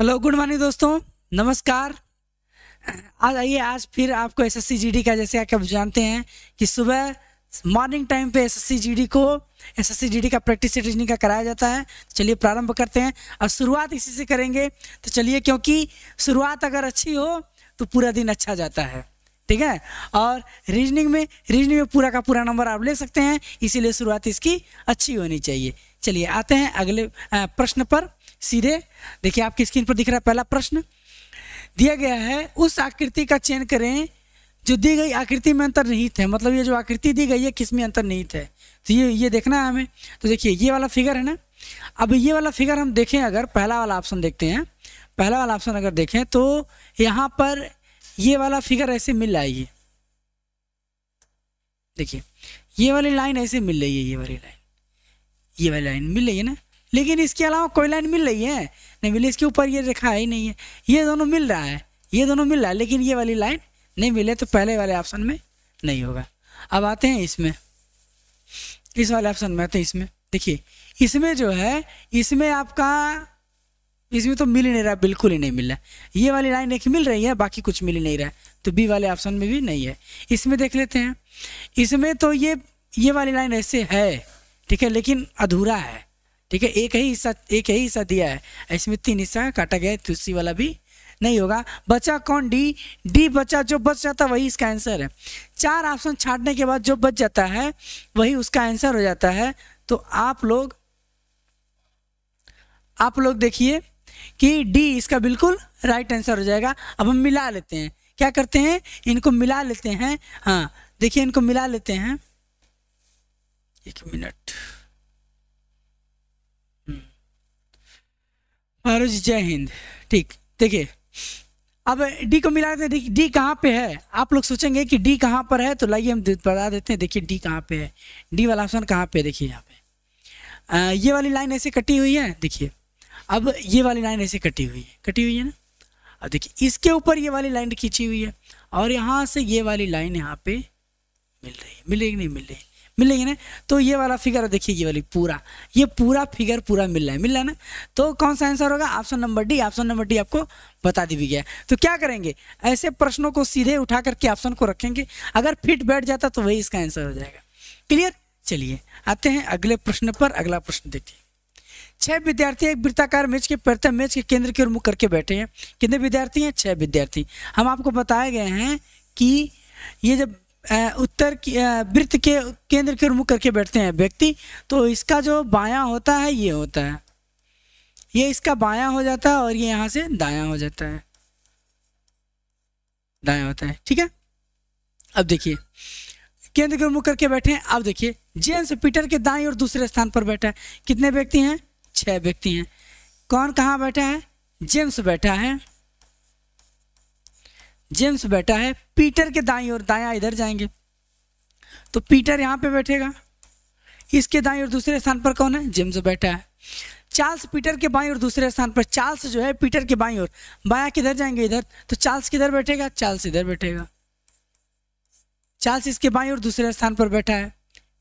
hello good morning दोस्तों नमस्कार आज आइए आज फिर आपको एस एस का जैसे कि आप जानते हैं कि सुबह मॉर्निंग टाइम पे एस एस को एस एस का प्रैक्टिस रीजनिंग का कराया जाता है तो चलिए प्रारंभ करते हैं और शुरुआत इसी से करेंगे तो चलिए क्योंकि शुरुआत अगर अच्छी हो तो पूरा दिन अच्छा जाता है ठीक है और रीजनिंग में रीजनिंग में पूरा का पूरा नंबर आप ले सकते हैं इसीलिए शुरुआत इसकी अच्छी होनी चाहिए चलिए आते हैं अगले प्रश्न पर सीधे देखिए आपकी स्क्रीन पर दिख रहा है पहला प्रश्न दिया गया है उस आकृति का चयन करें जो दी गई आकृति में अंतर नहीं थे मतलब ये जो आकृति दी गई है किसमें अंतर नहीं है तो ये ये देखना है हमें तो देखिए ये वाला फिगर है ना अब ये वाला फिगर हम देखें अगर पहला वाला ऑप्शन देखते हैं पहला वाला ऑप्शन अगर देखें तो यहाँ पर ये वाला फिगर ऐसे मिल जाएगी देखिए ये वाली लाइन ऐसे मिल रही है ये वाली लाइन ये वाली लाइन मिल रही है ना लेकिन इसके अलावा कोई लाइन मिल रही है नहीं मिली इसके ऊपर ये रेखा ही नहीं है ये दोनों मिल रहा है ये दोनों मिल रहा है लेकिन ये वाली लाइन नहीं मिले तो पहले वाले ऑप्शन में नहीं होगा अब आते हैं इसमें इस वाले ऑप्शन में आते हैं इसमें देखिए इसमें जो है इसमें आपका इसमें तो मिल ही नहीं रहा बिल्कुल ही नहीं मिल रहा ये वाली लाइन एक मिल रही है बाकी कुछ मिल ही नहीं रहा तो बी वाले ऑप्शन में भी नहीं है इसमें देख लेते हैं इसमें तो ये ये वाली लाइन ऐसे है ठीक है लेकिन अधूरा है ठीक है एक ही हिस्सा एक ही हिस्सा दिया है इसमें तीन हिस्सा काटा गया तुलसी वाला भी नहीं होगा बचा कौन डी डी बचा जो बच जाता है वही इसका आंसर है चार ऑप्शन छाटने के बाद जो बच जाता है वही उसका आंसर हो जाता है तो आप लोग आप लोग देखिए कि डी इसका बिल्कुल राइट आंसर हो जाएगा अब हम मिला लेते हैं क्या करते हैं इनको मिला लेते हैं हाँ देखिए इनको मिला लेते हैं एक मिनट मनोज जय हिंद ठीक देखिए अब डी को मिला देते हैं डी कहाँ पे है आप लोग सोचेंगे कि डी कहाँ पर है तो लाइए हम बता देते हैं देखिए डी कहाँ पे है डी वाला ऑप्शन कहाँ पे देखिए यहाँ पे ये वाली लाइन ऐसे कटी हुई है देखिए अब ये वाली लाइन ऐसे कटी हुई है कटी हुई है ना अब देखिए इसके ऊपर ये वाली लाइन खींची हुई है और यहाँ से ये वाली लाइन यहाँ पे मिल रही है मिलेगी नहीं मिल रही मिल ना तो ये वाला फिगर देखिए ये वाली पूरा ये पूरा फिगर पूरा मिल रहा है मिल रहा है ना तो कौन सा आंसर होगा option number D option number D आपको बता दी भी गया तो क्या करेंगे ऐसे प्रश्नों को सीधे उठा करके ऑप्शन को रखेंगे अगर फिट बैठ जाता तो वही इसका आंसर हो जाएगा क्लियर चलिए आते हैं अगले प्रश्न पर अगला प्रश्न देखिए छह विद्यार्थी एक वृत्ताकार मेज के प्रथम मेज के केंद्र की ओर मुख करके बैठे हैं कितने विद्यार्थी हैं छह विद्यार्थी हम आपको बताए गए हैं कि ये जब उत्तर वृत्त के केंद्र के मुख करके बैठते हैं व्यक्ति तो इसका जो बायां होता है ये होता है ये इसका बायां हो जाता है और ये यहाँ से दायां हो जाता है दायां होता है ठीक है अब देखिए केंद्र के मुख करके बैठे हैं अब देखिए जेम्स पीटर के दाएं और दूसरे स्थान पर बैठा है कितने व्यक्ति हैं छह व्यक्ति हैं कौन कहाँ बैठा है जेम्स बैठा है जेम्स बैठा है पीटर के दाई और दाया इधर जाएंगे तो पीटर यहाँ पे बैठेगा इसके दाई और दूसरे स्थान पर कौन है जेम्स बैठा है चार्ल्स पीटर के बाई और दूसरे स्थान पर चार्ल्स जो है पीटर के बाई और बाया किधर जाएंगे इधर तो चार्ल्स किधर बैठेगा चार्ल्स इधर बैठेगा चार्ल्स इसके बाई और दूसरे स्थान पर बैठा है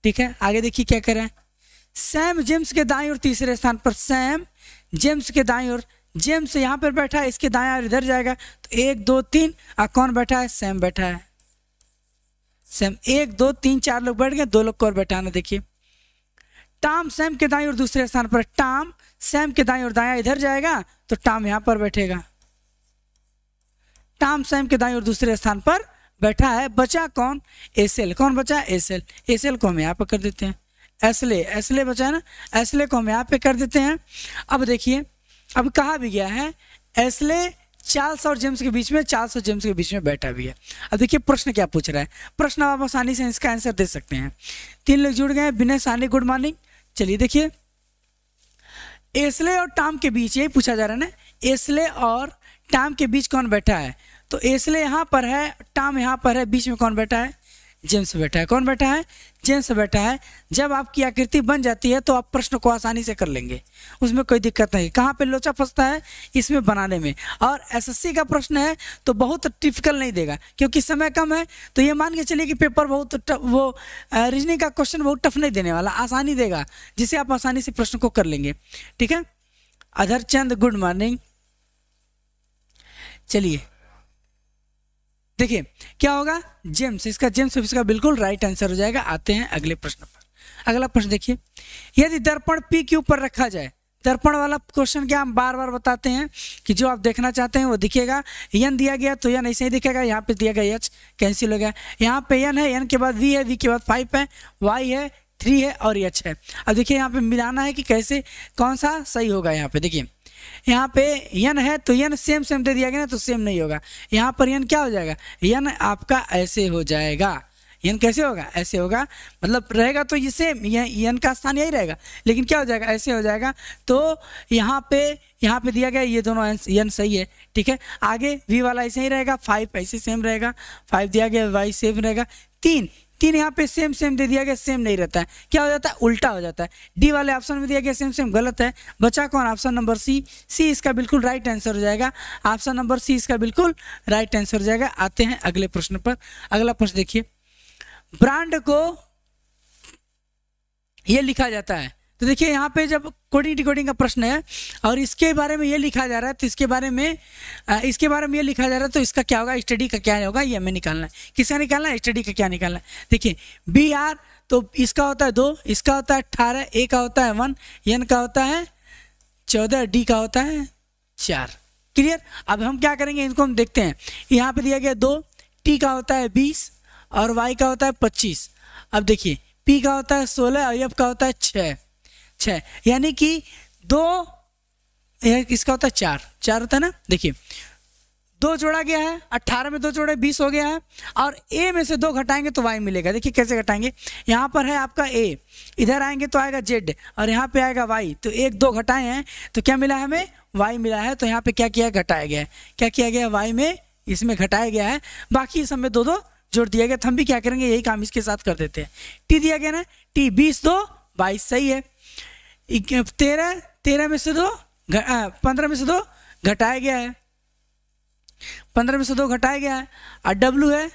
ठीक है आगे देखिए क्या करें सैम जेम्स के दाई और तीसरे स्थान पर सैम जेम्स के दाई और जेम्स तो यहाँ पर बैठा है इसके दाया इधर जाएगा तो एक दो तीन और कौन बैठा है सेम बैठा है सेम एक दो तीन चार लोग बैठ गए दो लोग को और बैठाना देखिए टाम सेम के दाई और दूसरे स्थान पर टाम सेम के दाई और दाया इधर जाएगा तो टाम यहाँ पर बैठेगा टाम सेम के दाई और दूसरे स्थान पर बैठा है बचा कौन एसेल कौन बचा एसेल एसेल को हम यहाँ पर कर देते हैं एसले एसले बचा है ना एसले को हम यहाँ पे कर देते हैं अब देखिए अब कहा भी गया है एसले चार्ल्स और जेम्स के बीच में चार्ल्स और जेम्स के बीच में बैठा भी है अब देखिए प्रश्न क्या पूछ रहा है प्रश्न आप आसानी से इसका आंसर दे सकते हैं तीन लोग जुड़ गए विनय सानी गुड मॉर्निंग चलिए देखिए एसले और टाम के बीच यही पूछा जा रहा है ना एसले और टाम के बीच कौन बैठा है तो एसले यहाँ पर है टाम यहाँ पर है बीच में कौन बैठा है जेम्स बैठा है कौन बैठा है जेम्स बैठा है जब आपकी आकृति बन जाती है तो आप प्रश्न को आसानी से कर लेंगे उसमें कोई दिक्कत नहीं कहाँ पे लोचा फंसता है इसमें बनाने में और एसएससी का प्रश्न है तो बहुत टिफिकल नहीं देगा क्योंकि समय कम है तो ये मान के चलिए कि पेपर बहुत टफ, वो रीजनिंग का क्वेश्चन बहुत टफ नहीं देने वाला आसानी देगा जिसे आप आसानी से प्रश्न को कर लेंगे ठीक है अधर चंद गुड मॉर्निंग चलिए देखिए क्या होगा जेम्स इसका जेम्स इसका बिल्कुल राइट आंसर हो जाएगा आते हैं अगले प्रश्न पर अगला प्रश्न देखिए यदि दर्पण पी के ऊपर रखा जाए दर्पण वाला क्वेश्चन क्या हम बार बार बताते हैं कि जो आप देखना चाहते हैं वो दिखेगा यन दिया गया तो यन ऐसे ही दिखेगा यहाँ पे दिया गया एच कैंसिल हो गया यहाँ पे यन है यन के बाद वी है वी के बाद फाइव है वाई है थ्री है और एच है अब देखिए यहाँ पे मिलाना है कि कैसे कौन सा सही होगा यहाँ पे देखिए यहाँ पे यन है तो यन सेम सेम दे दिया गया ना तो सेम नहीं होगा यहाँ पर यन क्या हो जाएगा यन आपका ऐसे हो जाएगा यन कैसे होगा ऐसे होगा मतलब रहेगा तो ये सेम यन का स्थान यही रहेगा लेकिन क्या हो जाएगा ऐसे हो जाएगा तो यहाँ पे यहाँ पे दिया गया ये दोनों यन सही है ठीक है आगे वी वाला ऐसे ही रहेगा फाइव ऐसे सेम रहेगा फाइव दिया गया वाई सेम रहेगा तीन तीन यहाँ पे सेम सेम दे दिया गया सेम नहीं रहता है क्या हो जाता है उल्टा हो जाता है डी वाले ऑप्शन में दिया गया सेम सेम गलत है बचा कौन ऑप्शन नंबर सी सी इसका बिल्कुल राइट आंसर हो जाएगा ऑप्शन नंबर सी इसका बिल्कुल राइट आंसर हो जाएगा आते हैं अगले प्रश्न पर अगला प्रश्न देखिए ब्रांड को यह लिखा जाता है तो देखिए यहाँ पे जब कोडिंग डिकोडिंग का प्रश्न है और इसके बारे में ये लिखा जा रहा है तो इसके बारे में इसके बारे में ये लिखा जा रहा है तो इसका क्या होगा स्टडी का क्या होगा ये हमें निकालना है किसका निकालना है स्टडी का क्या निकालना है देखिए बी आर तो इसका होता है दो इसका होता है अट्ठारह ए का होता है वन एन का होता है चौदह डी का होता है चार क्लियर अब हम क्या करेंगे इनको हम देखते हैं यहाँ पर दिया गया दो टी का होता है बीस और वाई का होता है पच्चीस अब देखिए पी का होता है सोलह और एफ का होता है छः छः यानी कि दो किसका होता है चार चार होता है ना देखिए दो जोड़ा गया है अट्ठारह में दो जोड़े बीस हो गया है और ए में से दो घटाएंगे तो वाई मिलेगा देखिए कैसे घटाएंगे यहाँ पर है आपका ए इधर आएंगे तो आएगा जेड और यहाँ पे आएगा वाई तो एक दो घटाए हैं तो क्या मिला है हमें वाई मिला है तो यहाँ पे क्या किया है घटाया गया है क्या किया गया वाई में इसमें घटाया गया है बाकी इस दो दो जोड़ दिया गया तो हम भी क्या करेंगे यही काम इसके साथ कर देते हैं टी दिया गया ना टी बीस दो बाईस सही है तेरह तेरह में से दो पंद्रह में से दो घटाया गया है पंद्रह में से दो घटाया गया है और डब्लू है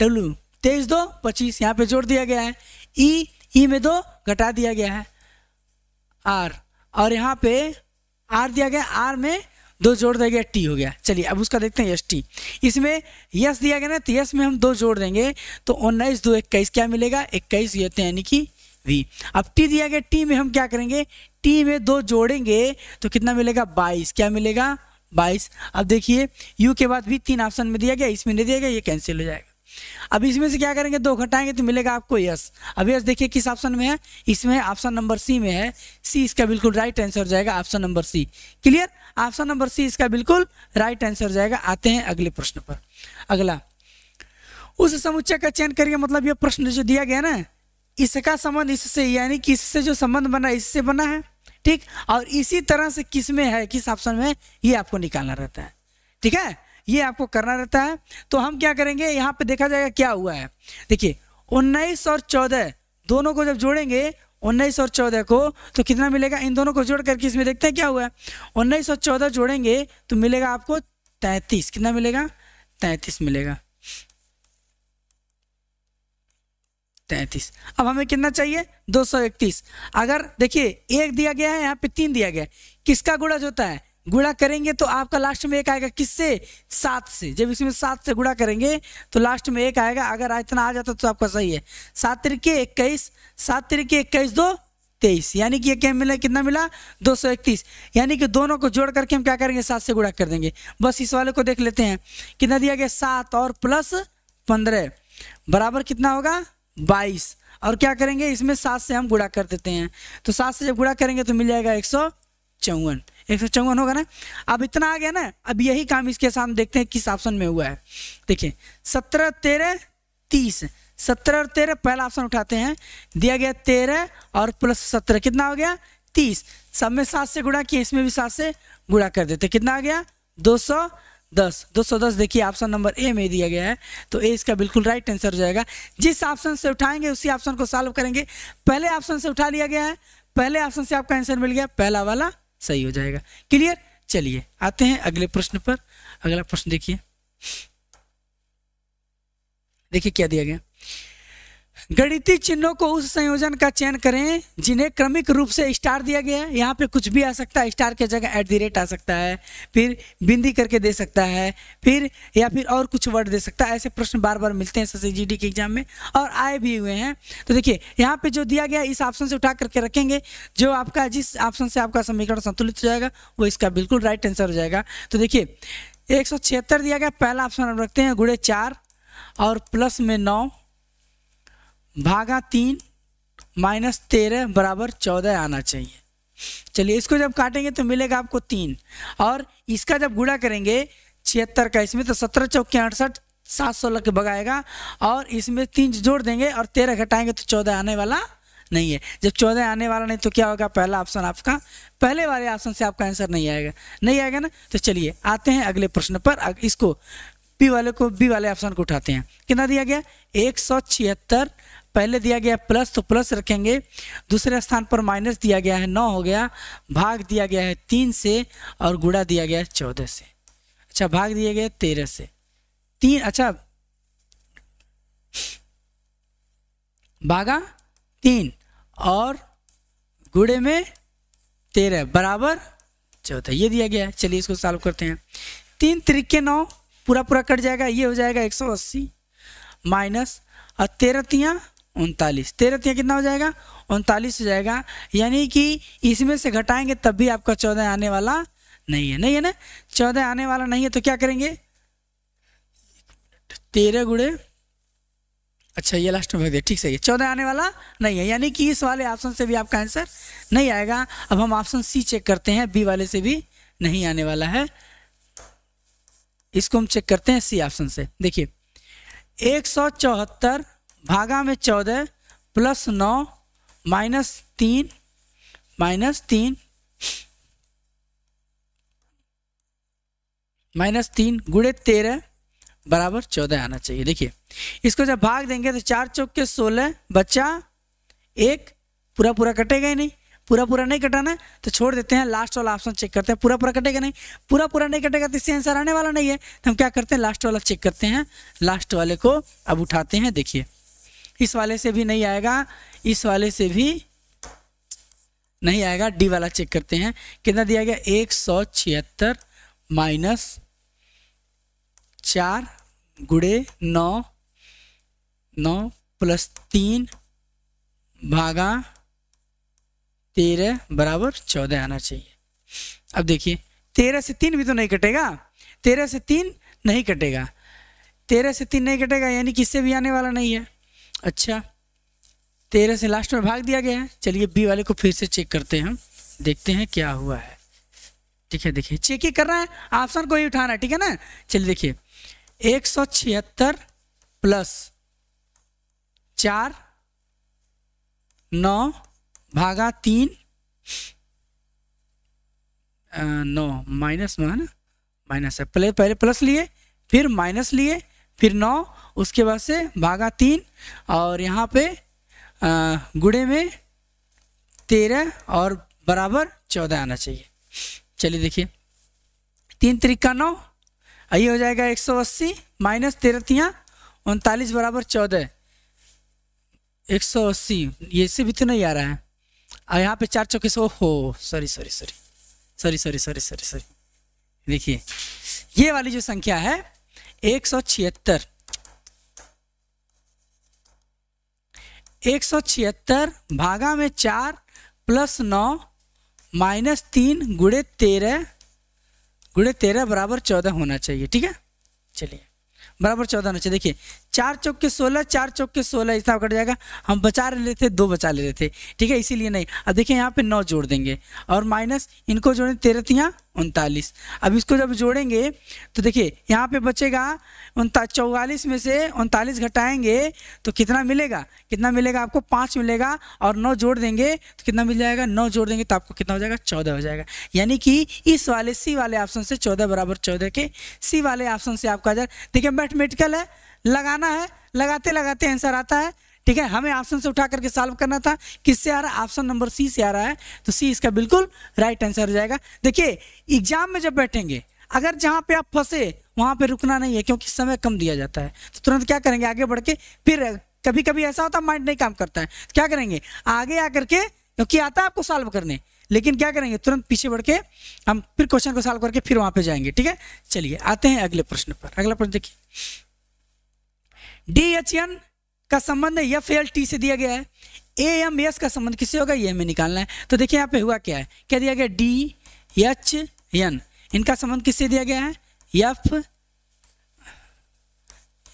डब्लू तेईस दो पच्चीस यहाँ पे जोड़ दिया गया है ई e, ई e में दो घटा दिया गया है आर और यहाँ पे आर दिया गया आर में दो जोड़ दिया गया टी हो गया चलिए अब उसका देखते हैं यश टी इसमें यस दिया गया ना तो यस में हम दो जोड़ देंगे तो उन्नीस दो इक्कीस क्या मिलेगा इक्कीस ये तो यानी कि दी अब टी दिया गया टी में हम क्या करेंगे टी में दो जोड़ेंगे तो कितना मिलेगा बाईस क्या मिलेगा बाईस अब देखिए यू के बाद भी तीन ऑप्शन में दिया गया इसमें नहीं दिया गया ये कैंसिल हो जाएगा अब इसमें से क्या करेंगे दो घटाएंगे तो मिलेगा आपको यस अब यस देखिए किस ऑप्शन में है इसमें ऑप्शन नंबर सी में है सी इसका बिल्कुल राइट आंसर हो जाएगा option number C clear option number C इसका बिल्कुल राइट आंसर हो जाएगा आते हैं अगले प्रश्न पर अगला उस समुच्चय का चयन करिए मतलब ये प्रश्न जो दिया गया ना इसका संबंध इससे यानी कि इससे जो संबंध बना इससे बना है ठीक और इसी तरह से किस में है किस ऑप्शन में ये आपको निकालना रहता है ठीक है ये आपको करना रहता है तो हम क्या करेंगे यहाँ पे देखा जाएगा क्या हुआ है देखिए उन्नीस और चौदह दोनों को जब जोड़ेंगे उन्नीस और चौदह को तो कितना मिलेगा इन दोनों को जोड़ करके इसमें देखते हैं क्या हुआ है उन्नीस और चौदह जोड़ेंगे तो मिलेगा आपको तैंतीस कितना मिलेगा तैंतीस मिलेगा तैंतीस अब हमें कितना चाहिए दो सौ इकतीस अगर देखिए एक दिया गया है यहाँ पे तीन दिया गया है किसका गुड़ा जोता है गुड़ा करेंगे तो आपका लास्ट में एक आएगा किससे सात से जब इसमें सात से गुड़ा करेंगे तो लास्ट में एक आएगा अगर इतना आ जाता तो आपका सही है सात तरीके इक्कीस सात तरीके इक्कीस दो तेईस यानी कि एक मिला कितना मिला दो सौ इकतीस यानी कि दोनों को जोड़ करके हम क्या करेंगे सात से गुड़ा कर देंगे बस इस वाले को देख लेते हैं कितना दिया गया सात और प्लस पंद्रह बराबर कितना होगा बाईस और क्या करेंगे इसमें सात से हम गुड़ा कर देते हैं तो सात से जब गुड़ा करेंगे तो मिल जाएगा एक सौ चौवन एक सौ चौवन होगा ना अब इतना आ गया ना अब यही काम इसके साथ देखते हैं किस ऑप्शन में हुआ है देखिए सत्रह तेरह तीस सत्रह और तेरह पहला ऑप्शन उठाते हैं दिया गया तेरह और प्लस सत्रह कितना हो गया तीस सब में सात से गुड़ा किया इसमें भी सात से गुड़ा कर देते कितना आ गया दो सौ दस दो सौ दस देखिए ऑप्शन नंबर ए में दिया गया है तो ए इसका बिल्कुल राइट आंसर हो जाएगा जिस ऑप्शन से उठाएंगे उसी ऑप्शन को सॉल्व करेंगे पहले ऑप्शन से उठा लिया गया है पहले ऑप्शन से आपका आंसर मिल गया पहला वाला सही हो जाएगा क्लियर चलिए आते हैं अगले प्रश्न पर अगला प्रश्न देखिए देखिए क्या दिया गया गणितीय चिन्हों को उस संयोजन का चयन करें जिन्हें क्रमिक रूप से स्टार दिया गया है यहाँ पे कुछ भी आ सकता है स्टार के जगह एट दी रेट आ सकता है फिर बिंदी करके दे सकता है फिर या फिर और कुछ वर्ड दे सकता है ऐसे प्रश्न बार बार मिलते हैं सी जी के एग्जाम में और आए भी हुए हैं तो देखिए यहाँ पे जो दिया गया इस ऑप्शन से उठा करके रखेंगे जो आपका जिस ऑप्शन से आपका समीकरण संतुलित हो जाएगा वो इसका बिल्कुल राइट आंसर हो जाएगा तो देखिए एक दिया गया पहला ऑप्शन हम रखते हैं गुड़े चार और प्लस में नौ भागा तीन माइनस तेरह बराबर चौदह आना चाहिए चलिए इसको जब काटेंगे तो मिलेगा आपको तीन और इसका जब गुड़ा करेंगे छिहत्तर का इसमें तो सत्रह चौके अड़सठ सात सौ लग बगाएगा और इसमें तीन जोड़ देंगे और तेरह घटाएंगे तो चौदह आने वाला नहीं है जब चौदह आने वाला नहीं तो क्या होगा पहला ऑप्शन आपका पहले वाले ऑप्शन से आपका आंसर नहीं आएगा नहीं आएगा ना तो चलिए आते हैं अगले प्रश्न पर इसको बी वाले को बी वाले ऑप्शन को उठाते हैं कितना दिया गया एक सौ छिहत्तर पहले दिया गया प्लस तो प्लस रखेंगे दूसरे स्थान पर माइनस दिया गया है नौ हो गया भाग दिया गया है तीन से और गुड़ा दिया गया है चौदह से अच्छा भाग दिया गया तेरह से तीन अच्छा भागा तीन और गुड़े में तेरह बराबर चौदह ये दिया गया है चलिए इसको सॉल्व करते हैं तीन तरीके नौ पूरा पूरा कट जाएगा ये हो जाएगा एक सौ अस्सी माइनस और तेरह तिया उनतालीस तेरह कितना हो जाएगा उनतालीस हो जाएगा यानी कि इसमें से घटाएंगे तब भी आपका चौदह आने वाला नहीं है नहीं है ना चौदह आने वाला नहीं है तो क्या करेंगे तेरह गुड़े अच्छा ये लास्ट में भाग दिया ठीक सही है चौदह आने वाला नहीं है यानी कि इस वाले ऑप्शन से भी आपका आंसर नहीं आएगा अब हम ऑप्शन सी चेक करते हैं बी वाले से भी नहीं आने वाला है इसको हम चेक करते हैं सी ऑप्शन से देखिए एक सौ चौहत्तर भागा में चौदह प्लस नौ माइनस तीन माइनस तीन माइनस तीन गुड़े तेरह बराबर चौदह आना चाहिए देखिए इसको जब भाग देंगे तो चार चौक के सोलह बच्चा एक पूरा पूरा कटेगा ही नहीं पूरा पूरा नहीं कटाना तो छोड़ देते हैं लास्ट वाला ऑप्शन चेक करते हैं पूरा पूरा कटेगा नहीं पूरा पूरा नहीं कटेगा तो इससे आंसर आने वाला नहीं है तो हम क्या करते हैं लास्ट वाला चेक करते हैं लास्ट वाले को अब उठाते हैं देखिए इस वाले से भी नहीं आएगा इस वाले से भी नहीं आएगा डी वाला चेक करते हैं कितना दिया गया एक सौ छिहत्तर माइनस चार गुड़े नौ नौ प्लस तीन भागा तेरह बराबर चौदह आना चाहिए अब देखिए तेरह से तीन भी तो नहीं कटेगा तेरह से तीन नहीं कटेगा तेरह से तीन नहीं कटेगा यानी किससे भी आने वाला नहीं है अच्छा तेरह से लास्ट में भाग दिया गया है चलिए बी वाले को फिर से चेक करते हैं हम देखते हैं क्या हुआ है ठीक है देखिए चेक ही कर रहा है ऑप्शन को ही उठाना है ठीक है ना चलिए देखिए एक सौ छिहत्तर प्लस चार नौ भागा तीन आ, नौ माइनस में है ना माइनस है पहले पहले प्लस लिए फिर माइनस लिए फिर नौ उसके बाद से भागा तीन और यहाँ पे गुड़े में तेरह और बराबर चौदह आना चाहिए चलिए देखिए तीन तरीका नौ यही हो जाएगा एक सौ अस्सी माइनस तेरह तिया उनतालीस बराबर चौदह एक सौ अस्सी ये से भी तो नहीं आ रहा है और यहाँ पे चार चौके सौ हो sorry sorry sorry sorry sorry sorry sorry sorry देखिए ये वाली जो संख्या है एक सौ छिहत्तर एक सौ छिहत्तर भागा में चार प्लस नौ माइनस तीन गुड़े तेरह गुड़े तेरह बराबर चौदह होना चाहिए ठीक है चलिए बराबर चौदह होना चाहिए देखिए चार चौक के सोलह चार चौक के सोलह हिसाब कट जाएगा हम बचा ले रहे थे दो बचा ले रहे थे ठीक है इसीलिए नहीं अब देखिए यहाँ पे नौ जोड़ देंगे और माइनस इनको जोड़ें तेरह तिया उनतालीस अब इसको जब जोड़ेंगे तो देखिए यहाँ पे बचेगा उनता चौवालीस में से उनतालीस घटाएंगे तो कितना मिलेगा कितना मिलेगा आपको पाँच मिलेगा और नौ जोड़ देंगे तो कितना मिल जाएगा नौ जोड़ देंगे तो आपको कितना हो जाएगा चौदह हो जाएगा यानी कि इस वाले सी वाले ऑप्शन से चौदह बराबर चौदह के सी वाले ऑप्शन से आपका आ जाए देखिए मैथमेटिकल है लगाना है लगाते लगाते आंसर आता है ठीक है हमें ऑप्शन से उठा करके सॉल्व करना था किससे आ रहा है ऑप्शन नंबर सी से आ रहा है तो सी इसका बिल्कुल राइट आंसर हो जाएगा देखिए एग्जाम में जब बैठेंगे अगर जहाँ पे आप फंसे वहाँ पे रुकना नहीं है क्योंकि समय कम दिया जाता है तो तुरंत क्या करेंगे आगे बढ़ के फिर कभी कभी ऐसा होता माइंड नहीं काम करता है तो क्या करेंगे आगे आकर के क्योंकि आता है आपको सॉल्व करने लेकिन क्या करेंगे तुरंत पीछे बढ़ के हम फिर क्वेश्चन को सॉल्व करके फिर वहाँ पे जाएंगे ठीक है चलिए आते हैं अगले प्रश्न पर अगला प्रश्न देखिए डी एच एन का संबंध एफ एल टी से दिया गया है ए एम एस का संबंध किससे होगा ये हमें निकालना है तो देखिए यहाँ पे हुआ क्या है क्या दिया गया डी एच एन इनका संबंध किससे दिया गया है F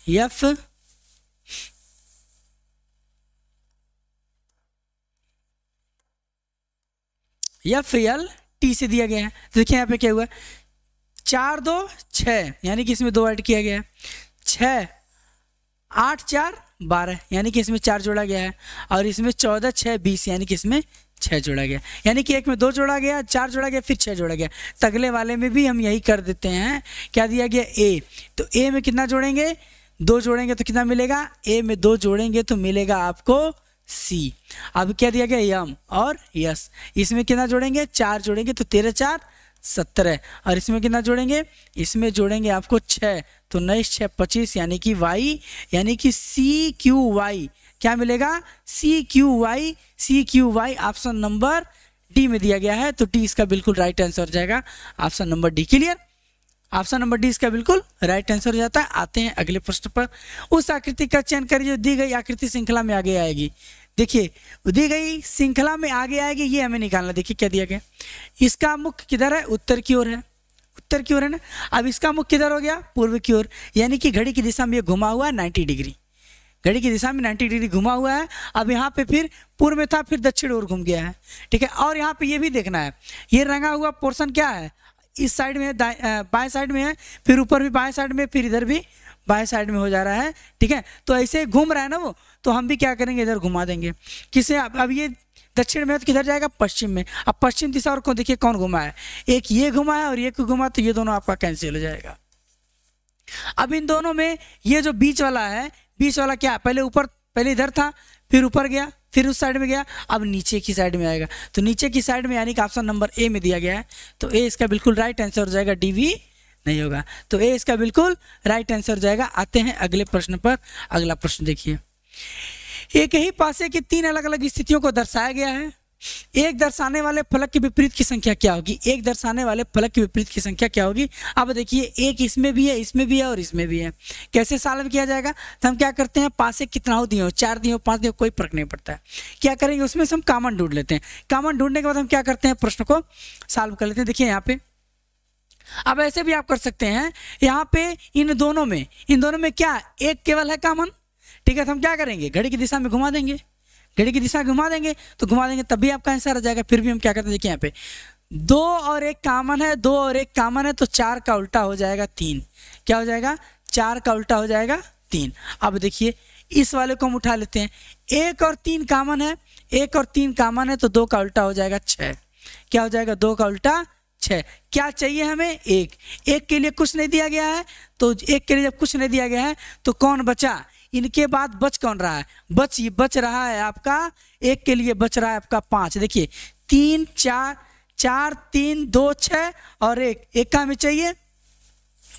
F F L T से दिया गया है तो देखिए यहाँ पे क्या हुआ चार दो छः यानी कि इसमें दो ऐड किया गया है छः आठ चार बारह यानी कि इसमें चार जोड़ा गया है और इसमें चौदह छः बीस यानी कि इसमें छः जोड़ा गया यानी कि एक में दो जोड़ा गया चार जोड़ा गया फिर छः जोड़ा गया तगले तो वाले में भी हम यही कर देते हैं क्या दिया गया ए तो ए में कितना जोड़ेंगे दो जोड़ेंगे तो कितना मिलेगा ए में दो जोड़ेंगे तो मिलेगा आपको सी अब क्या दिया गया यम और यस इसमें कितना जोड़ेंगे चार जोड़ेंगे तो तेरह चार है और इसमें कितना जोड़ेंगे इसमें जोड़ेंगे आपको छः तो नई छः पच्चीस यानी कि वाई यानी कि सी क्यू वाई क्या मिलेगा C Q Y C Q Y option number D में दिया गया है तो डी इसका बिल्कुल राइट आंसर हो जाएगा option number D clear option number D इसका बिल्कुल राइट आंसर हो जाता है आते हैं अगले प्रश्न पर उस आकृति का चयन करिए जो दी गई आकृति श्रृंखला में आगे आएगी देखिए दी गई श्रृंखला में आगे आएगी ये हमें निकालना देखिए क्या दिया गया इसका मुख किधर है उत्तर की ओर है उत्तर की ओर है ना अब इसका मुख किधर हो गया पूर्व की ओर यानी कि घड़ी की दिशा में ये घुमा हुआ है नाइन्टी डिग्री घड़ी की दिशा में 90 डिग्री घुमा हुआ है अब यहाँ पे फिर पूर्व में था फिर दक्षिण ओर घूम गया है ठीक है और यहाँ पे ये भी देखना है ये रंगा हुआ पोर्सन क्या है इस साइड में बाएं साइड में है फिर ऊपर भी बाएं साइड में फिर इधर भी बाएं साइड में हो जा रहा है ठीक है तो ऐसे घूम रहा है ना वो तो हम भी क्या करेंगे इधर घुमा देंगे किसे अब अब ये दक्षिण में तो किधर जाएगा पश्चिम में अब पश्चिम दिशा और को देखिए कौन घुमा है एक ये घुमा है और एक घुमा तो ये दोनों आपका कैंसिल हो जाएगा अब इन दोनों में ये जो बीच वाला है बीच वाला क्या पहले ऊपर पहले इधर था फिर ऊपर गया फिर उस साइड में गया अब नीचे की साइड में आएगा तो नीचे की साइड में यानी कि ऑप्शन नंबर ए में दिया गया है तो ए इसका बिल्कुल राइट आंसर हो जाएगा डी वी नहीं होगा तो ए इसका बिल्कुल राइट आंसर जाएगा आते हैं अगले प्रश्न पर अगला प्रश्न देखिए एक ही पासे की तीन अलग अलग स्थितियों को दर्शाया गया है एक दर्शाने वाले फलक के विपरीत की संख्या क्या होगी एक दर्शाने वाले फलक के विपरीत की संख्या क्या होगी अब देखिए एक इसमें भी है इसमें भी है और इसमें भी है कैसे सॉल्व किया जाएगा तो हम क्या करते हैं पासे कितना हो दिए हो चार दिए हो पांच दिए हो कोई फर्क नहीं पड़ता है क्या करेंगे उसमें से हम कामन ढूंढ लेते हैं कामन ढूंढने के बाद हम क्या करते हैं प्रश्न को सॉल्व कर लेते हैं देखिए यहाँ पे अब ऐसे भी आप कर सकते हैं यहाँ पे इन दोनों में इन दोनों में क्या एक केवल है कॉमन ठीक है तो हम क्या करेंगे घड़ी की दिशा में घुमा देंगे घड़ी की दिशा घुमा देंगे तो घुमा देंगे तब भी आपका आंसर आ जाएगा फिर भी हम क्या करते हैं देखिए यहाँ पे दो और एक कामन है दो और एक कामन है तो चार का उल्टा हो जाएगा तीन क्या हो जाएगा चार का उल्टा हो जाएगा तीन अब देखिए इस वाले को हम उठा लेते हैं एक और तीन कामन है एक और तीन कामन है तो दो का उल्टा हो जाएगा छः क्या हो जाएगा दो का उल्टा छः क्या चाहिए हमें एक एक के लिए कुछ नहीं दिया गया है तो एक के लिए जब कुछ नहीं दिया गया है तो कौन बचा इनके बाद बच कौन रहा है बच बच रहा है आपका एक के लिए बच रहा है आपका पाँच देखिए तीन चार चार तीन दो छ और एक एक का हमें चाहिए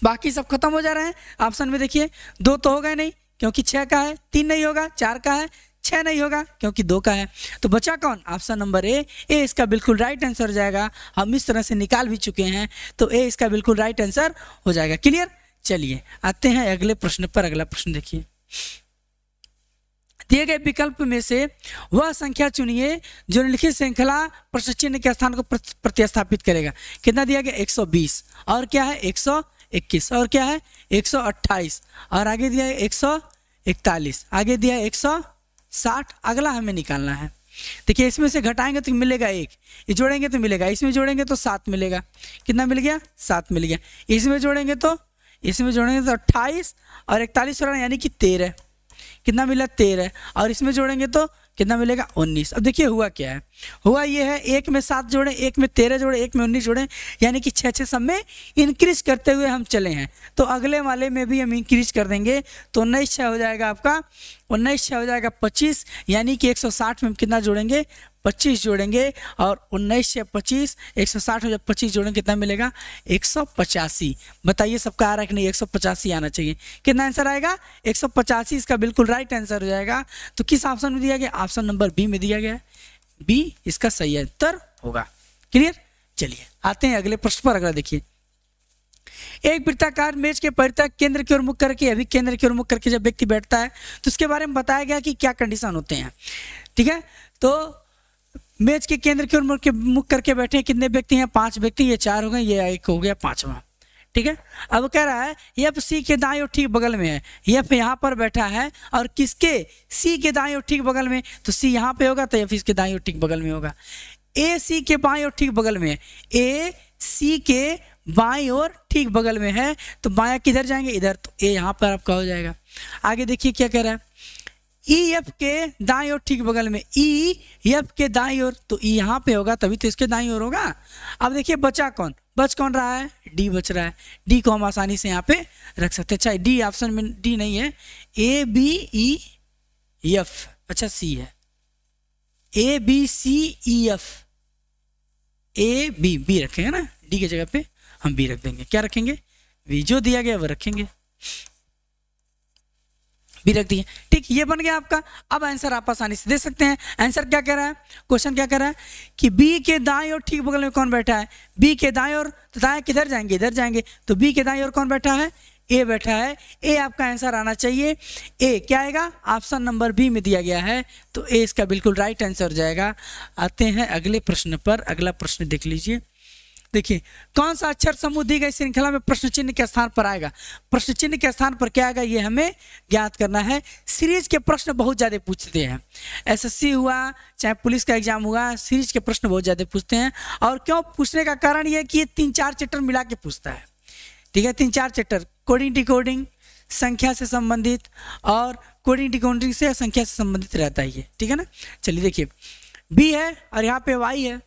बाकी सब खत्म हो जा रहे हैं ऑप्शन में देखिए दो तो हो गए नहीं क्योंकि छः का है तीन नहीं होगा चार का है छः नहीं होगा क्योंकि दो का है तो बचा कौन ऑप्शन नंबर ए ए इसका बिल्कुल राइट आंसर हो जाएगा हम इस तरह से निकाल भी चुके हैं तो ए इसका बिल्कुल राइट आंसर हो जाएगा क्लियर चलिए आते हैं अगले प्रश्न पर अगला प्रश्न देखिए दिए गए विकल्प में से वह संख्या चुनिए जो निखित श्रृंखला प्रश्न चिन्ह के स्थान को प्रतिस्थापित करेगा कितना दिया गया 120 और क्या है 121 और क्या है 128 और आगे दिया है 141 आगे दिया है 100 साठ अगला हमें निकालना है देखिए इसमें से घटाएंगे तो मिलेगा एक ये जोड़ेंगे तो मिलेगा इसमें जोड़ेंगे तो सात मिलेगा कितना मिल गया सात मिल गया इसमें जोड़ेंगे तो इसमें जोड़ेंगे तो अट्ठाईस और इकतालीस सौ यानी कि तेरह कितना मिला तेरह और इसमें जोड़ेंगे तो कितना मिलेगा उन्नीस अब देखिए हुआ क्या है हुआ यह है एक में सात जोड़े एक में तेरह जोड़े एक में उन्नीस जोड़े यानी कि छः छः सब में इंक्रीज करते हुए हम चले हैं तो अगले वाले में भी हम इंक्रीज कर देंगे तो उन्नीस छः हो जाएगा आपका उन्नीस छः हो जाएगा पच्चीस यानी कि एक सौ साठ में हम कितना जोड़ेंगे पच्चीस जोड़ेंगे और उन्नीस छः पच्चीस एक सौ साठ हो जाए पच्चीस जोड़ेंगे कितना मिलेगा एक सौ पचासी बताइए सबका आ रहा है कि नहीं एक सौ पचासी आना चाहिए कितना आंसर आएगा एक सौ पचासी इसका बिल्कुल राइट आंसर हो जाएगा तो किस ऑप्शन में दिया गया ऑप्शन नंबर बी में दिया गया बी इसका सही उत्तर होगा क्लियर चलिए आते हैं अगले प्रश्न पर अगला देखिए एक वृत्ताकार मेज के परिता केंद्र की ओर मुख करके अभी केंद्र की ओर मुख करके जब व्यक्ति बैठता है तो उसके बारे में बताया गया कि क्या कंडीशन होते हैं ठीक है तो मेज के केंद्र की ओर मुख करके बैठे कितने व्यक्ति हैं पांच व्यक्ति ये चार हो गए ये एक हो गया पांचवा ठीक है अब कह रहा है ये सी के दाएं और ठीक बगल में है ये यहाँ पर बैठा है और किसके सी के दाएं और ठीक बगल में तो सी यहाँ पे होगा तो ये इसके दाएं और ठीक बगल में होगा ए सी के बाएं और ठीक बगल में ए सी के बाएं और ठीक बगल में है तो बाया किधर जाएंगे इधर तो ए यहाँ पर आपका हो जाएगा आगे देखिए क्या कह रहा है ई एफ के दाएं और ठीक बगल में ई एफ के दाएं और तो ई यहाँ पे होगा तभी तो इसके दाएं और होगा अब देखिए बचा कौन बच कौन रहा है डी बच रहा है डी को हम आसानी से यहाँ पे रख सकते हैं अच्छा डी ऑप्शन में डी नहीं है ए बी ई एफ अच्छा सी है A B C E F A B B रखेंगे ना डी की जगह पे हम बी रख देंगे क्या रखेंगे बी जो दिया गया वो रखेंगे भी रख दिए ठीक ये बन गया आपका अब आंसर आप आसानी से दे सकते हैं आंसर क्या कह रहा है क्वेश्चन क्या कह रहा है कि बी के दाएं और ठीक बगल में कौन बैठा है बी के दाएं और तो दाएं किधर जाएंगे इधर जाएंगे तो बी के दाएं और कौन बैठा है ए बैठा है ए आपका आंसर आना चाहिए ए क्या आएगा ऑप्शन नंबर बी में दिया गया है तो ए इसका बिल्कुल राइट आंसर हो जाएगा आते हैं अगले प्रश्न पर अगला प्रश्न देख लीजिए देखिए कौन सा अक्षर समूह दी गई श्रृंखला में प्रश्न चिन्ह के स्थान पर आएगा प्रश्न चिन्ह के स्थान पर क्या आएगा ये हमें ज्ञात करना है सीरीज के प्रश्न बहुत ज़्यादा पूछते हैं एसएससी हुआ चाहे पुलिस का एग्जाम हुआ सीरीज के प्रश्न बहुत ज़्यादा पूछते हैं और क्यों पूछने का कारण ये कि ये तीन चार चैप्टर मिला के पूछता है ठीक है तीन चार चैप्टर कोडिंग डिकोडिंग संख्या से संबंधित और कोडिंग डिकोडिंग से संख्या से संबंधित रहता है ये ठीक है ना चलिए देखिए बी है और यहाँ पे वाई है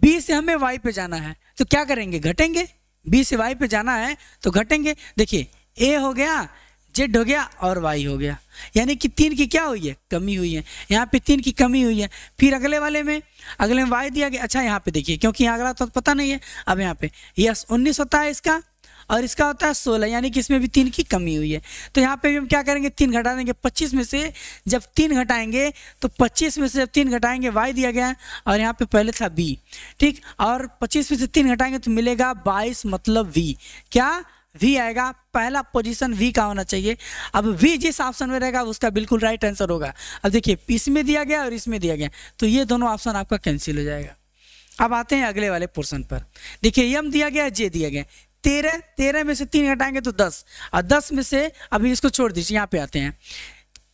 बी से हमें वाई पे जाना है तो क्या करेंगे घटेंगे बी से वाई पे जाना है तो घटेंगे देखिए ए हो गया जेड हो गया और वाई हो गया यानी कि तीन की क्या हुई है कमी हुई है यहाँ पे तीन की कमी हुई है फिर अगले वाले में अगले में वाई दिया गया अच्छा यहाँ पे देखिए क्योंकि यहाँ अगला तो पता नहीं है अब यहाँ पे यस उन्नीस होता है इसका और इसका होता है सोलह यानी कि इसमें भी तीन की कमी हुई है तो यहाँ पे भी हम क्या करेंगे तीन घटा देंगे पच्चीस में से जब तीन घटाएंगे तो पच्चीस में से जब तीन घटाएंगे वाई दिया गया और यहाँ पे पहले था बी ठीक और पच्चीस में से तीन घटाएंगे तो मिलेगा बाईस मतलब वी क्या वी आएगा पहला पोजीशन वी का होना चाहिए अब वी जिस ऑप्शन में रहेगा उसका बिल्कुल राइट आंसर होगा अब देखिए इसमें दिया गया और इसमें दिया गया तो ये दोनों ऑप्शन आपका कैंसिल हो जाएगा अब आते हैं अगले वाले पोर्शन पर देखिए यम दिया गया जे दिया गया तेरह तेरह में से तीन घटाएंगे तो दस और दस में से अभी इसको छोड़ दीजिए यहाँ पे आते हैं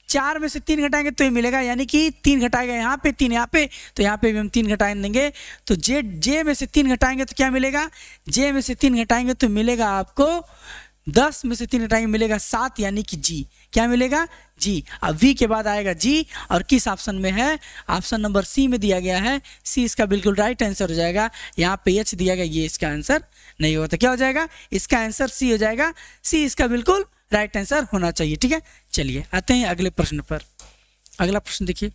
चार में से तीन घटाएंगे तो ये मिलेगा यानी कि तीन घटाएगा यहाँ पे तीन यहाँ पे तो यहाँ पे भी हम तीन घटाएंगे देंगे तो जे जे में से तीन घटाएंगे तो क्या मिलेगा जे में से तीन घटाएंगे तो मिलेगा आपको दस में से तीन टाइम मिलेगा सात यानी कि जी क्या मिलेगा जी अब वी के बाद आएगा जी और किस ऑप्शन में है ऑप्शन नंबर सी में दिया गया है सी इसका बिल्कुल राइट आंसर हो जाएगा यहाँ पे एच दिया गया ये इसका आंसर नहीं होगा तो क्या हो जाएगा इसका आंसर सी हो जाएगा सी इसका बिल्कुल राइट आंसर होना चाहिए ठीक है चलिए आते हैं अगले प्रश्न पर अगला प्रश्न देखिए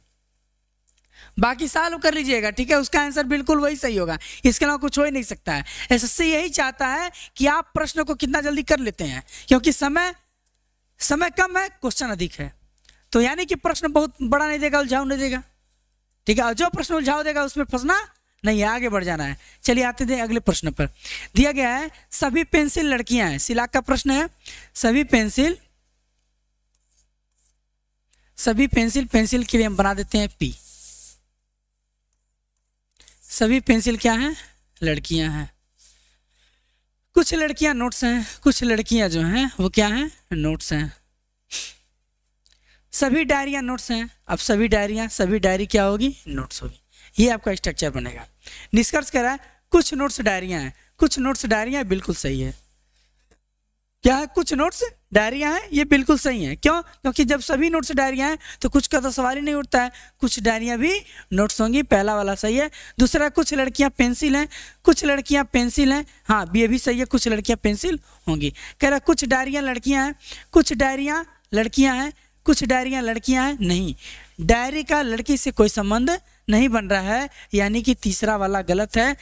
बाकी सॉल्व कर लीजिएगा ठीक है उसका आंसर बिल्कुल वही सही होगा इसके अलावा कुछ हो ही नहीं सकता है एसएससी यही चाहता है कि आप प्रश्न को कितना जल्दी कर लेते हैं क्योंकि समय समय कम है क्वेश्चन अधिक है तो यानी कि प्रश्न बहुत बड़ा नहीं देगा उलझाव नहीं देगा ठीक है जो प्रश्न उलझाव देगा उसमें फंसना नहीं आगे बढ़ जाना है चलिए आते थे अगले प्रश्न पर दिया गया है सभी पेंसिल लड़कियां हैं सिलाक का प्रश्न है सभी पेंसिल सभी पेंसिल पेंसिल के लिए हम बना देते हैं पी सभी पेंसिल क्या हैं लड़कियां हैं कुछ लड़कियां नोट्स हैं कुछ लड़कियां जो हैं वो क्या हैं नोट्स हैं सभी डायरिया नोट्स हैं अब सभी डायरिया सभी डायरी क्या होगी नोट्स होगी ये आपका स्ट्रक्चर बनेगा निष्कर्ष कह रहा है कुछ नोट्स डायरिया हैं कुछ नोट्स डायरिया बिल्कुल सही है क्या है कुछ नोट्स डायरिया हैं ये बिल्कुल सही है क्यों क्योंकि जब सभी नोट्स डायरिया हैं तो कुछ का तो सवाल ही नहीं उठता है कुछ डायरिया भी नोट्स होंगी पहला वाला सही है दूसरा कुछ लड़कियां पेंसिल हैं कुछ लड़कियां पेंसिल हैं हाँ ये भी सही है कुछ लड़कियां पेंसिल होंगी कह रहा कुछ डायरिया लड़कियाँ हैं कुछ डायरिया लड़कियाँ हैं कुछ डायरिया लड़कियाँ हैं नहीं डायरी का लड़की से कोई संबंध नहीं बन रहा है यानी कि तीसरा वाला गलत है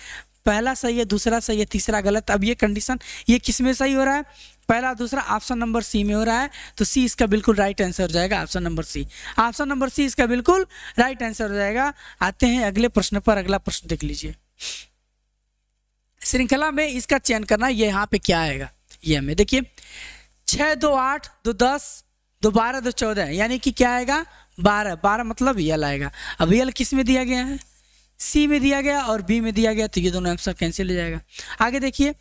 पहला सही है दूसरा सही है तीसरा गलत अब ये कंडीशन ये किस में सही हो रहा है पहला दूसरा ऑप्शन नंबर सी में हो रहा है तो सी इसका बिल्कुल राइट आंसर हो जाएगा option number C option number C इसका बिल्कुल राइट आंसर हो जाएगा आते हैं अगले प्रश्न पर अगला प्रश्न देख लीजिए श्रृंखला में इसका चयन करना ये यहाँ पे क्या आएगा ये हमें देखिए छः दो आठ दो दस दो बारह दो चौदह यानी कि क्या आएगा बारह बारह मतलब यल e आएगा अब यल e किस में दिया गया है सी में दिया गया और बी में दिया गया तो ये दोनों आंसर कैंसिल हो जाएगा आगे देखिए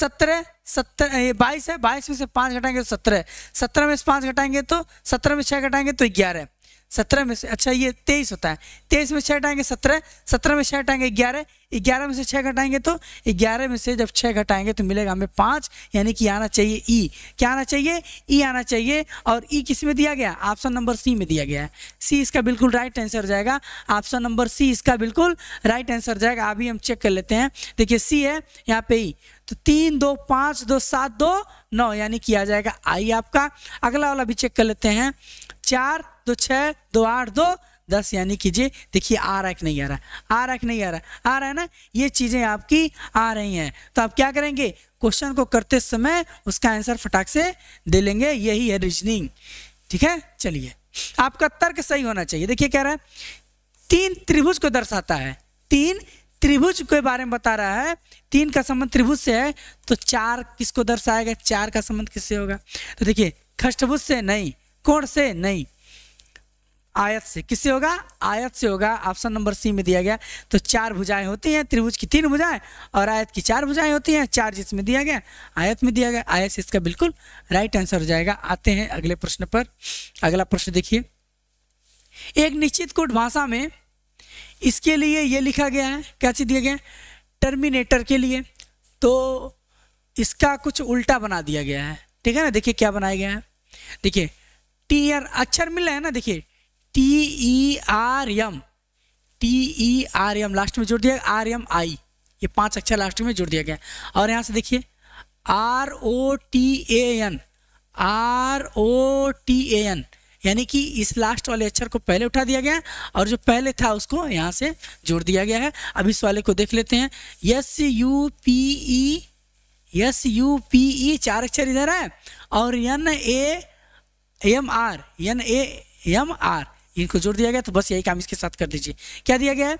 सत्रह सत्तर ये बाईस है बाईस में से पाँच घटाएंगे तो सत्रह सत्रह में से पाँच घटाएंगे तो सत्रह में छः घटाएंगे तो ग्यारह सत्रह में से अच्छा ये तेईस होता है तेईस में छः घटाएंगे सत्रह सत्रह में छः घटाएंगे ग्यारह ग्यारह में से छः घटाएंगे तो ग्यारह में से जब छः घटाएंगे तो मिलेगा हमें पाँच यानी कि आना चाहिए ई क्या आना चाहिए ई आना चाहिए और ई किस में दिया गया ऑप्शन नंबर सी में दिया गया है सी इसका बिल्कुल राइट आंसर हो जाएगा ऑप्शन नंबर सी इसका बिल्कुल राइट आंसर हो जाएगा अभी हम चेक कर लेते हैं देखिए सी है यहाँ पे ई तो तीन दो पाँच दो सात दो नौ यानी कि आ जाएगा आई आपका अगला वाला भी चेक कर लेते हैं चार दो छः दो आठ दो दस यानी कीजिए देखिए आ रहा है कि नहीं आ रहा है आ रहा है कि नहीं आ रहा है आ रहा है ना ये चीज़ें आपकी आ रही हैं तो आप क्या करेंगे क्वेश्चन को करते समय उसका आंसर फटाक से दे लेंगे यही है रीजनिंग ठीक है चलिए आपका तर्क सही होना चाहिए देखिए कह रहा है तीन त्रिभुज को दर्शाता है तीन त्रिभुज के बारे में बता रहा है तीन का संबंध त्रिभुज से है तो चार किसको दर्शाएगा चार का संबंध किससे होगा तो देखिए खष्टभुज से नहीं कोण से नहीं आयत से किससे होगा आयत से होगा ऑप्शन नंबर सी में दिया गया तो चार भुजाएं होती हैं त्रिभुज की तीन भुजाएं और आयत की चार भुजाएं होती हैं चार जिसमें दिया गया आयत में दिया गया आयत से इसका बिल्कुल राइट आंसर हो जाएगा आते हैं अगले प्रश्न पर अगला प्रश्न देखिए एक निश्चित कोट भाषा में इसके लिए ये लिखा गया है क्या चीज दिया गया टर्मिनेटर के लिए तो इसका कुछ उल्टा बना दिया गया है ठीक है ना देखिए क्या बनाया गया है देखिए टी आर अक्षर मिल रहे हैं ना देखिए T E R M T E R M last में जोड़ दिया आर एम आई ये पांच अक्षर लास्ट में जोड़ दिया गया और यहाँ से देखिए R O T A N R O T A N यानी कि इस लास्ट वाले अक्षर को पहले उठा दिया गया और जो पहले था उसको यहाँ से जोड़ दिया गया है अब इस वाले को देख लेते हैं S U P E S U P E चार अक्षर इधर है और N A M R N A M R इनको जोड़ दिया गया तो बस यही काम इसके साथ कर दीजिए क्या दिया गया है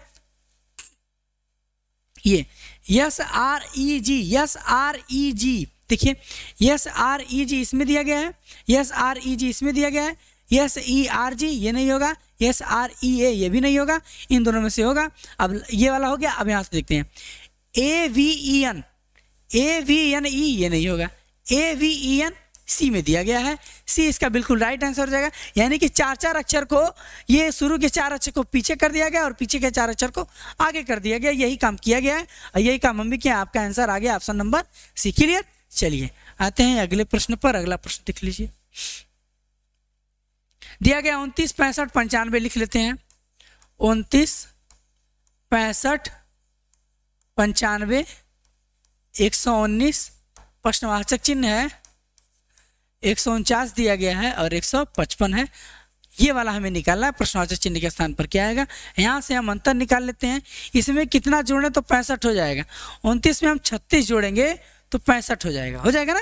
ये S R E G S R E G देखिए यस आर ई जी इसमें दिया गया है यस आर ई जी इसमें दिया गया है यस ई आर जी ये नहीं होगा यस आर ई ए ये भी नहीं होगा इन दोनों में से होगा अब ये वाला हो गया अब यहां से देखते हैं A V E N A V N E ये नहीं होगा ए वी ई एन सी में दिया गया है सी इसका बिल्कुल राइट आंसर हो जाएगा यानी कि चार चार अक्षर को ये शुरू के चार अक्षर को पीछे कर दिया गया और पीछे के चार अक्षर को आगे कर दिया गया यही काम किया गया है और यही काम हम भी किया आपका आंसर आ गया ऑप्शन नंबर सी क्लियर चलिए आते हैं अगले प्रश्न पर अगला प्रश्न लिख लीजिए दिया गया उनतीस पैंसठ पंचानवे लिख लेते हैं उनतीस पैंसठ पंचानवे एक सौ उन्नीस प्रश्नवाचक चिन्ह है एक दिया गया है और एक है ये वाला हमें निकालना है प्रश्नवाचक चिन्ह के स्थान पर क्या आएगा यहाँ से हम अंतर निकाल लेते हैं इसमें कितना जोड़ें तो पैंसठ हो जाएगा उनतीस में हम छत्तीस जोड़ेंगे तो पैंसठ हो जाएगा हो जाएगा ना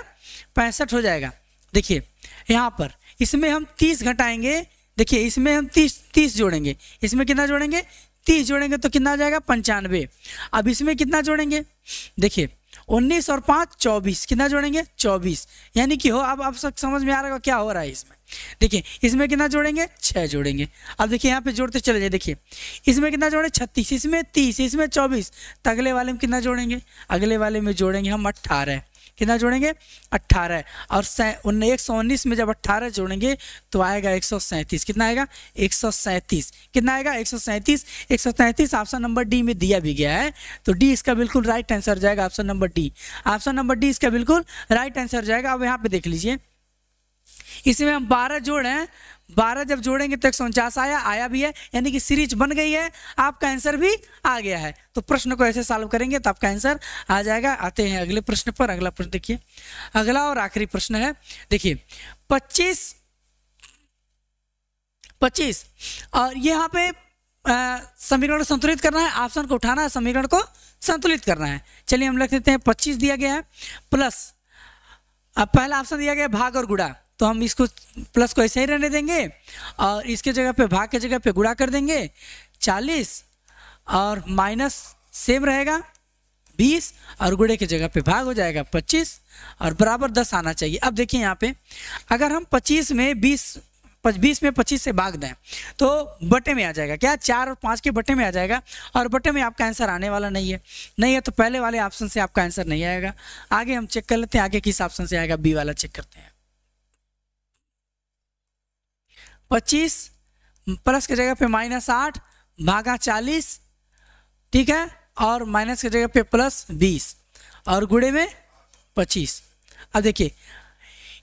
पैंसठ हो जाएगा देखिए यहाँ पर इसमें हम तीस घटाएंगे देखिए इसमें हम तीस तीस जोड़ेंगे इसमें कितना जोड़ेंगे तीस जोड़ेंगे तो कितना हो जाएगा पंचानवे अब इसमें कितना जोड़ेंगे देखिए उन्नीस और पाँच चौबीस कितना जोड़ेंगे चौबीस यानी कि हो अब आप सब समझ में आ रहा होगा क्या हो रहा है इसमें देखिए इसमें कितना जोड़ेंगे छः जोड़ेंगे अब देखिए यहाँ पे जोड़ते चले जाए देखिए इसमें कितना जोड़े छत्तीस इसमें तीस इसमें चौबीस तो अगले वाले में कितना जोड़ेंगे अगले वाले में जोड़ेंगे हम अट्ठारह कितना जोड़ेंगे अट्ठारह और उन एक सौ उन्नीस में जब अट्ठारह जोड़ेंगे तो आएगा एक सौ सैंतीस कितना आएगा एक सौ सैंतीस कितना आएगा एक सौ सैंतीस एक सौ सैंतीस ऑप्शन नंबर डी में दिया भी गया है तो डी इसका बिल्कुल राइट आंसर जाएगा option number D option number D इसका बिल्कुल राइट आंसर जाएगा अब यहाँ पे देख लीजिए इसमें हम बारह जोड़ें हैं बारह जब जोड़ेंगे तो एक सौ उनचास आया आया भी है यानी कि सीरीज बन गई है आपका आंसर भी आ गया है तो प्रश्न को ऐसे सॉल्व करेंगे तो आपका आंसर आ जाएगा आते हैं अगले प्रश्न पर अगला प्रश्न देखिए अगला और आखिरी प्रश्न है देखिए पच्चीस पच्चीस और यहाँ पे समीकरण को संतुलित करना है ऑप्शन को उठाना है समीकरण को संतुलित करना है चलिए हम लिख देते हैं पच्चीस दिया गया है प्लस पहला ऑप्शन दिया गया भाग और गुड़ा तो हम इसको प्लस को ऐसे ही रहने देंगे और इसके जगह पे भाग के जगह पे गुड़ा कर देंगे चालीस और माइनस सेम रहेगा बीस और गुड़े के जगह पे भाग हो जाएगा पच्चीस और बराबर दस आना चाहिए अब देखिए यहाँ पे अगर हम पच्चीस में बीस बीस में पच्चीस से भाग दें तो बटे में आ जाएगा क्या चार और पाँच के बटे में आ जाएगा और बटे में आपका आंसर आने वाला नहीं है नहीं है तो पहले वाले ऑप्शन से आपका आंसर नहीं आएगा आगे हम चेक कर लेते हैं आगे किस ऑप्शन से आएगा बी वाला चेक करते हैं पच्चीस प्लस की जगह पे माइनस आठ भागा चालीस ठीक है और माइनस की जगह पे प्लस बीस और गुड़े में पच्चीस अब देखिए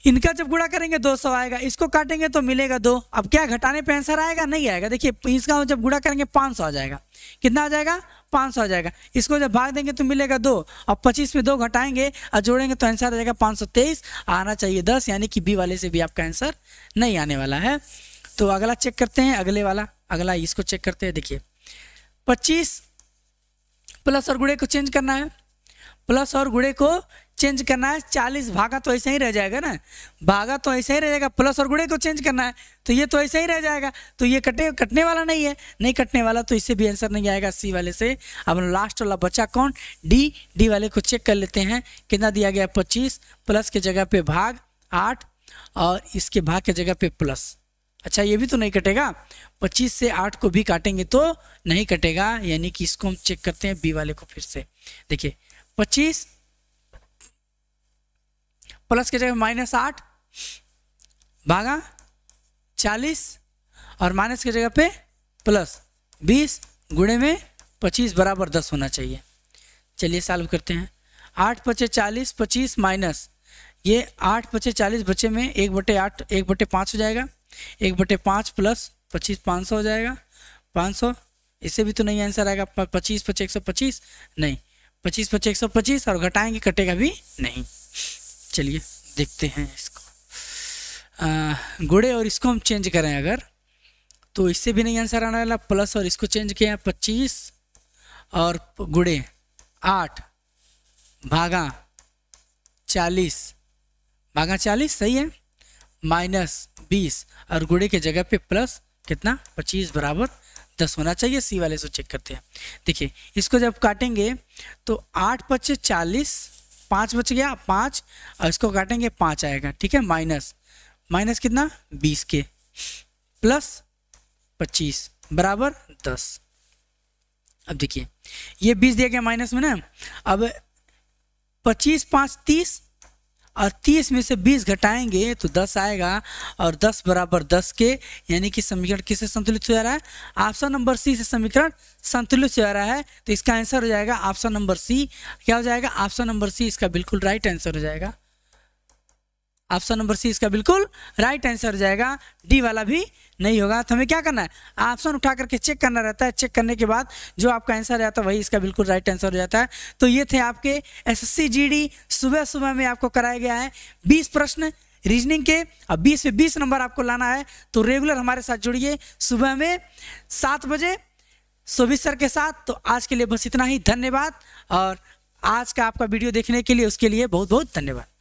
इनका जब गुड़ा करेंगे दो सौ आएगा इसको काटेंगे तो मिलेगा दो अब क्या घटाने पे आंसर आएगा नहीं आएगा देखिए इसका जब गुड़ा करेंगे पाँच सौ आ जाएगा कितना आ जाएगा पाँच सौ आ जाएगा इसको जब भाग देंगे तो मिलेगा दो और पच्चीस में दो घटाएंगे और जोड़ेंगे तो आंसर आ जाएगा पाँच सौ तेईस आना चाहिए दस यानी कि बी वाले से भी आपका आंसर नहीं आने वाला है तो अगला चेक करते हैं अगले वाला अगला इसको चेक करते हैं देखिए पच्चीस प्लस और गुड़े को चेंज करना है प्लस और गुड़े को चेंज करना है चालीस भागा तो ऐसा ही रह जाएगा ना भागा तो ऐसा ही रह जाएगा प्लस और गुड़े को चेंज करना है तो ये तो ऐसा ही रह जाएगा तो ये कटे कटने वाला नहीं है नहीं कटने वाला तो इससे भी आंसर नहीं आएगा सी वाले से अब लास्ट वाला बचा कौन डी डी वाले को चेक कर लेते हैं कितना दिया गया पच्चीस प्लस के जगह पे भाग आठ और इसके भाग के जगह पे प्लस अच्छा ये भी तो नहीं कटेगा 25 से 8 को भी काटेंगे तो नहीं कटेगा यानी कि इसको हम चेक करते हैं बी वाले को फिर से देखिए 25 प्लस के जगह माइनस आठ भागा 40 और माइनस की जगह पे प्लस 20 गुणे में 25 बराबर 10 होना चाहिए चलिए सॉल्व करते हैं आठ पचे चालीस पच्चीस माइनस ये आठ पचे चालीस बचे में एक बटे आठ एक बटे पाँच हो जाएगा एक बटे पाँच प्लस पच्चीस पाँच सौ हो जाएगा पाँच सौ इससे भी तो नहीं आंसर आएगा पच्चीस पच्चीस एक सौ पच्चीस नहीं पच्चीस पच्चीस एक सौ पच्चीस और घटाएंगे कटेगा भी नहीं चलिए देखते हैं इसको गुड़े और इसको हम चेंज करें अगर तो इससे भी नहीं आंसर आने वाला प्लस और इसको चेंज किया पच्चीस और गुड़े आठ भागा चालीस भागा चालीस सही है माइनस बीस और गुड़े के जगह पे प्लस कितना पच्चीस बराबर दस होना चाहिए सी वाले से चेक करते हैं देखिए इसको जब काटेंगे तो आठ पच्चे चालीस पाँच बच गया पाँच और इसको काटेंगे पाँच आएगा ठीक है माइनस माइनस कितना बीस के प्लस पच्चीस बराबर दस अब देखिए ये बीस दिया गया माइनस में ना अब पच्चीस पाँच तीस और तीस में से बीस घटाएंगे तो दस आएगा और दस बराबर दस के यानी कि समीकरण किससे संतुलित हो जा रहा है ऑप्शन नंबर सी से समीकरण संतुलित हो जा रहा है तो इसका आंसर हो जाएगा ऑप्शन नंबर सी क्या हो जाएगा ऑप्शन नंबर सी इसका बिल्कुल राइट आंसर हो जाएगा ऑप्शन नंबर सी इसका बिल्कुल राइट आंसर हो जाएगा डी वाला भी नहीं होगा तो हमें क्या करना है ऑप्शन उठा करके चेक करना रहता है चेक करने के बाद जो आपका आंसर आता है वही इसका बिल्कुल राइट आंसर हो जाता है तो ये थे आपके एसएससी जीडी सुबह सुबह में आपको कराया गया है बीस प्रश्न रीजनिंग के अब 20 से 20 नंबर आपको लाना है तो रेगुलर हमारे साथ जुड़िए सुबह में सात बजे सोभित सर के साथ तो आज के लिए बस इतना ही धन्यवाद और आज का आपका वीडियो देखने के लिए उसके लिए बहुत बहुत धन्यवाद